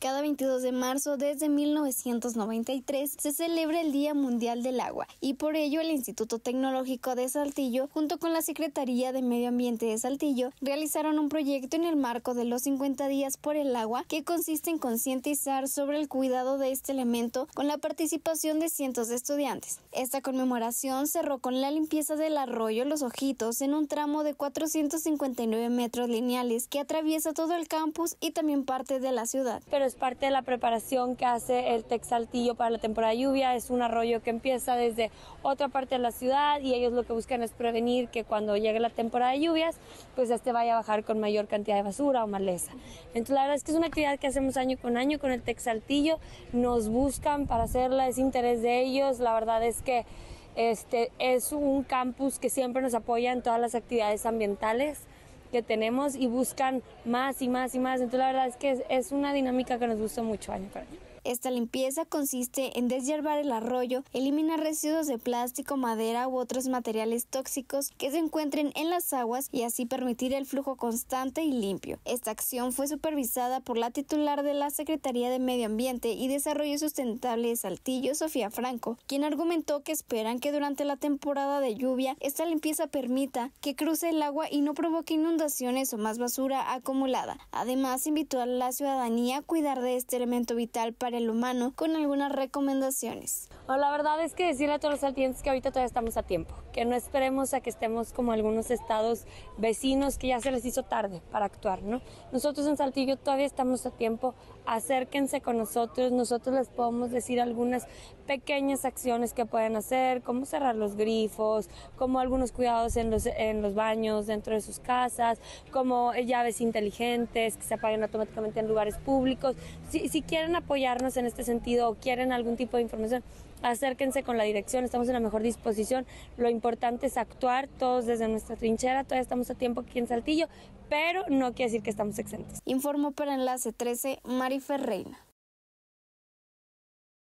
Cada 22 de marzo desde 1993 se celebra el Día Mundial del Agua y por ello el Instituto Tecnológico de Saltillo junto con la Secretaría de Medio Ambiente de Saltillo realizaron un proyecto en el marco de los 50 días por el agua que consiste en concientizar sobre el cuidado de este elemento con la participación de cientos de estudiantes. Esta conmemoración cerró con la limpieza del arroyo Los Ojitos en un tramo de 459 metros lineales que atraviesa todo el campus y también parte de la ciudad es parte de la preparación que hace el Texaltillo para la temporada de lluvia. Es un arroyo que empieza desde otra parte de la ciudad y ellos lo que buscan es prevenir que cuando llegue la temporada de lluvias, pues este vaya a bajar con mayor cantidad de basura o maleza. Entonces la verdad es que es una actividad que hacemos año con año con el Texaltillo. Nos buscan para hacerla, es interés de ellos. La verdad es que este es un campus que siempre nos apoya en todas las actividades ambientales que tenemos y buscan más y más y más. Entonces la verdad es que es, es una dinámica que nos gusta mucho año para año. Esta limpieza consiste en deshiervar el arroyo, eliminar residuos de plástico, madera u otros materiales tóxicos que se encuentren en las aguas y así permitir el flujo constante y limpio. Esta acción fue supervisada por la titular de la Secretaría de Medio Ambiente y Desarrollo Sustentable de Saltillo, Sofía Franco, quien argumentó que esperan que durante la temporada de lluvia esta limpieza permita que cruce el agua y no provoque inundaciones o más basura acumulada. Además, invitó a la ciudadanía a cuidar de este elemento vital para el humano con algunas recomendaciones. O la verdad es que decirle a todos los saltientes que ahorita todavía estamos a tiempo, que no esperemos a que estemos como algunos estados vecinos que ya se les hizo tarde para actuar, ¿no? Nosotros en Saltillo todavía estamos a tiempo, acérquense con nosotros, nosotros les podemos decir algunas pequeñas acciones que pueden hacer, como cerrar los grifos, como algunos cuidados en los, en los baños, dentro de sus casas, como llaves inteligentes que se apaguen automáticamente en lugares públicos. Si, si quieren apoyarnos, en este sentido o quieren algún tipo de información, acérquense con la dirección, estamos en la mejor disposición. Lo importante es actuar todos desde nuestra trinchera, todavía estamos a tiempo aquí en Saltillo, pero no quiere decir que estamos exentos. Informó para Enlace 13 Mari Reina